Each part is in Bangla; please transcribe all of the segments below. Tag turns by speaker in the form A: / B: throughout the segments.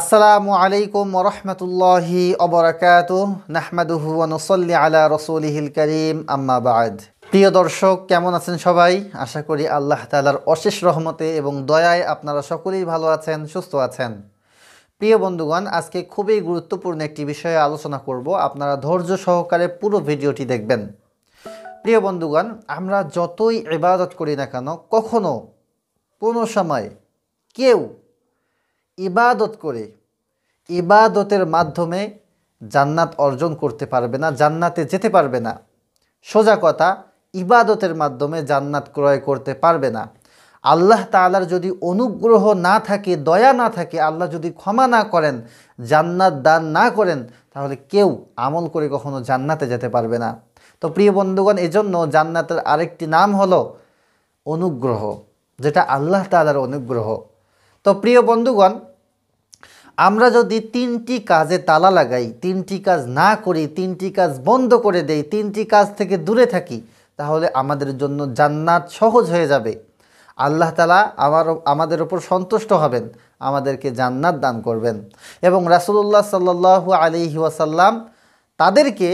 A: আসসালামু আলাইকুম ওরহমতুল্লাহি অবরাকাত নাহমাদুহু নসল্লি আলা রসুলহিল করিম আম্মাবাদ প্রিয় দর্শক কেমন আছেন সবাই আশা করি আল্লাহ তালার অশেষ রহমতে এবং দয়ায় আপনারা সকলেই ভালো আছেন সুস্থ আছেন প্রিয় বন্ধুগণ আজকে খুবই গুরুত্বপূর্ণ একটি বিষয়ে আলোচনা করব আপনারা ধৈর্য সহকারে পুরো ভিডিওটি দেখবেন প্রিয় বন্ধুগণ আমরা যতই ইবাদত করি না কেন কখনো কোনো সময় কেউ ইবাদত করে ইবাদতের মাধ্যমে জান্নাত অর্জন করতে পারবে না জান্নাতে যেতে পারবে না সোজা কথা ইবাদতের মাধ্যমে জান্নাত ক্রয় করতে পারবে না আল্লাহ তালার যদি অনুগ্রহ না থাকে দয়া না থাকে আল্লাহ যদি ক্ষমা না করেন জান্নাত দান না করেন তাহলে কেউ আমল করে কখনো জান্নাতে যেতে পারবে না তো প্রিয় বন্ধুগণ এজন্য জান্নাতের আরেকটি নাম হলো অনুগ্রহ যেটা আল্লাহ তালার অনুগ্রহ তো প্রিয় বন্ধুগণ আমরা যদি তিনটি কাজে তালা লাগাই তিনটি কাজ না করি তিনটি কাজ বন্ধ করে দেই তিনটি কাজ থেকে দূরে থাকি তাহলে আমাদের জন্য জান্নাত সহজ হয়ে যাবে আল্লাহ তালা আমার আমাদের ওপর সন্তুষ্ট হবেন আমাদেরকে জান্নাত দান করবেন এবং রাসুলুল্লাহ সাল্লাহ আলি ওয়াসাল্লাম তাদেরকে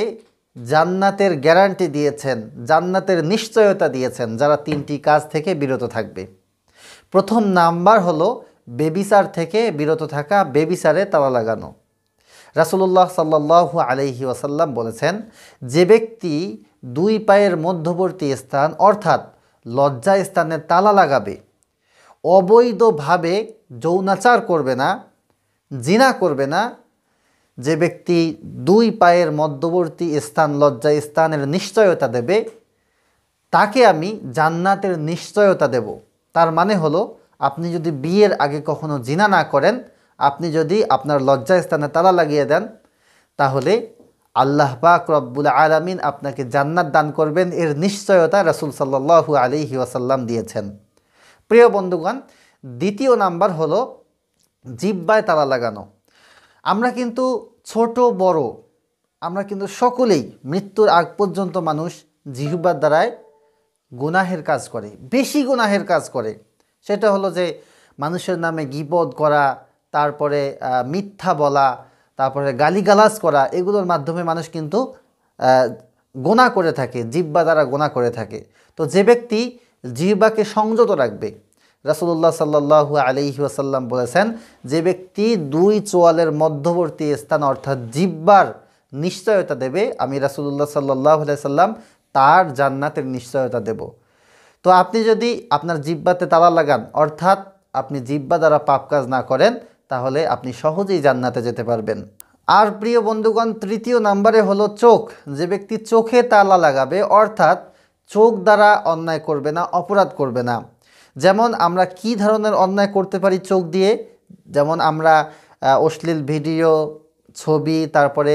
A: জান্নাতের গ্যারান্টি দিয়েছেন জান্নাতের নিশ্চয়তা দিয়েছেন যারা তিনটি কাজ থেকে বিরত থাকবে প্রথম নাম্বার হলো বেবিসার থেকে বিরত থাকা বেবিসারে তালা লাগানো রাসুলুল্লাহ সাল্লাহ আলহি ওয়াসাল্লাম বলেছেন যে ব্যক্তি দুই পায়ের মধ্যবর্তী স্থান অর্থাৎ লজ্জা স্থানে তালা লাগাবে অবৈধভাবে যৌনাচার করবে না জিনা করবে না যে ব্যক্তি দুই পায়ের মধ্যবর্তী স্থান লজ্জা স্থানের নিশ্চয়তা দেবে তাকে আমি জান্নাতের নিশ্চয়তা দেব তার মানে হলো আপনি যদি বিয়ের আগে কখনো জিনা না করেন আপনি যদি আপনার লজ্জা স্থানে তালা লাগিয়ে দেন তাহলে আল্লাহ পাক রব্বুল আলমিন আপনাকে জান্নাত দান করবেন এর নিশ্চয়তা রাসুল সাল্লাহু আলি ওয়াসাল্লাম দিয়েছেন প্রিয় বন্ধুগণ দ্বিতীয় নাম্বার হলো জিব্বায় তালা লাগানো আমরা কিন্তু ছোট বড় আমরা কিন্তু সকলেই মৃত্যুর আগ পর্যন্ত মানুষ জিহ্বার দ্বারায় গুনাহের কাজ করে বেশি গুনাহের কাজ করে সেটা হলো যে মানুষের নামে গিবদ করা তারপরে মিথ্যা বলা তারপরে গালিগালাজ করা এগুলোর মাধ্যমে মানুষ কিন্তু গোনা করে থাকে জিব্বা দ্বারা গোনা করে থাকে তো যে ব্যক্তি জিব্বাকে সংযত রাখবে রাসুল্লাহ সাল্লাহ আলি ওয়াসাল্লাম বলেছেন যে ব্যক্তি দুই চোয়ালের মধ্যবর্তী স্থান অর্থাৎ জিব্বার নিশ্চয়তা দেবে আমি রাসুল্লাহ সাল্লাহ আলাইসাল্লাম তার জান্নাতের নিশ্চয়তা দেব তো আপনি যদি আপনার জিব্বাতে তালা লাগান অর্থাৎ আপনি জিব্বা দ্বারা পাপ কাজ না করেন তাহলে আপনি সহজেই জান্নাতে যেতে পারবেন আর প্রিয় বন্ধুগণ তৃতীয় নাম্বারে হলো চোখ যে ব্যক্তি চোখে তালা লাগাবে অর্থাৎ চোখ দ্বারা অন্যায় করবে না অপরাধ করবে না যেমন আমরা কি ধরনের অন্যায় করতে পারি চোখ দিয়ে যেমন আমরা অশ্লীল ভিডিও ছবি তারপরে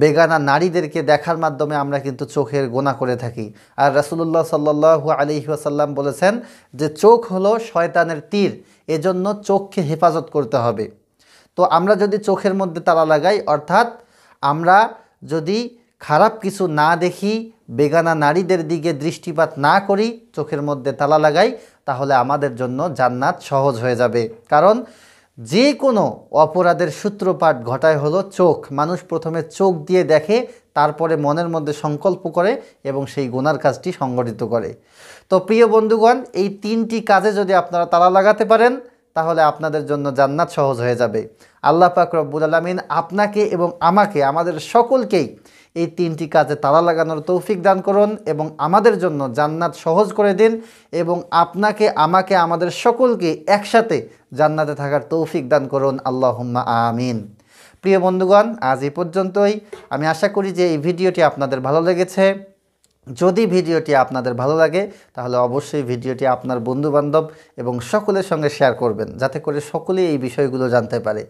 A: বেগানা নারীদেরকে দেখার মাধ্যমে আমরা কিন্তু চোখের গোনা করে থাকি আর রাসুলুল্লাহ সাল্লাহ আলিহাসাল্লাম বলেছেন যে চোখ হলো শয়তানের তীর এজন্য চোখকে হেফাজত করতে হবে তো আমরা যদি চোখের মধ্যে তালা লাগাই অর্থাৎ আমরা যদি খারাপ কিছু না দেখি বেগানা নারীদের দিকে দৃষ্টিপাত না করি চোখের মধ্যে তালা লাগাই তাহলে আমাদের জন্য জান্নাত সহজ হয়ে যাবে কারণ যে কোনো অপরাধের সূত্রপাত ঘটায় হলো চোখ মানুষ প্রথমে চোখ দিয়ে দেখে তারপরে মনের মধ্যে সংকল্প করে এবং সেই গোনার কাজটি সংগঠিত করে তো প্রিয় বন্ধুগণ এই তিনটি কাজে যদি আপনারা তালা লাগাতে পারেন তাহলে আপনাদের জন্য জান্নাত সহজ হয়ে যাবে আল্লাহ পাক রব্বুল আলমিন আপনাকে এবং আমাকে আমাদের সকলকেই এই তিনটি কাজে তালা লাগানোর তৌফিক দান করুন এবং আমাদের জন্য জান্নাত সহজ করে দিন এবং আপনাকে আমাকে আমাদের সকলকে একসাথে জান্নাতে থাকার তৌফিক দান করুন আল্লাহম্মা আমিন প্রিয় বন্ধুগণ আজ এই পর্যন্তই আমি আশা করি যে এই ভিডিওটি আপনাদের ভালো লেগেছে যদি ভিডিওটি আপনাদের ভালো লাগে তাহলে অবশ্যই ভিডিওটি আপনার বন্ধুবান্ধব এবং সকলের সঙ্গে শেয়ার করবেন যাতে করে সকলে এই বিষয়গুলো জানতে পারে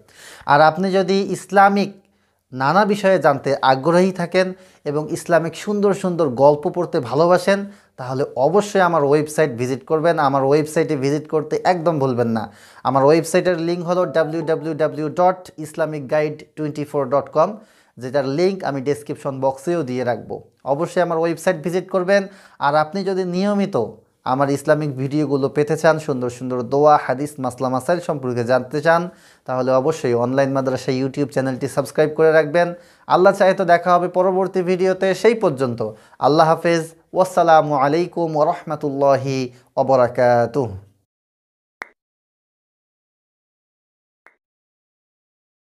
A: আর আপনি যদি ইসলামিক নানা বিষয়ে জানতে আগ্রহী থাকেন এবং ইসলামিক সুন্দর সুন্দর গল্প পড়তে ভালোবাসেন তাহলে অবশ্যই আমার ওয়েবসাইট ভিজিট করবেন আমার ওয়েবসাইটে ভিজিট করতে একদম ভুলবেন না আমার ওয়েবসাইটের লিঙ্ক হলো W W W dot Islamic guide twenty four dot com যেটার লিঙ্ক আমি ডেসক্রিপশন বক্সেও দিয়ে রাখবো অবশ্যই আমার ওয়েবসাইট ভিজিট করবেন আর আপনি যদি নিয়মিত আমার ইসলামিক ভিডিওগুলো পেতে চান সুন্দর সুন্দর দোয়া হাদিস মাসলা মাসাইল সম্পর্কে জানতে চান তাহলে অবশ্যই অনলাইন মাদ্রাসা ইউটিউব চ্যানেলটি সাবস্ক্রাইব করে রাখবেন আল্লাহ চাহে তো দেখা হবে পরবর্তী ভিডিওতে সেই পর্যন্ত আল্লাহ হাফেজ ওয়াসালামু আলাইকুম ওরহমতুল্লাহি অবরাকাতু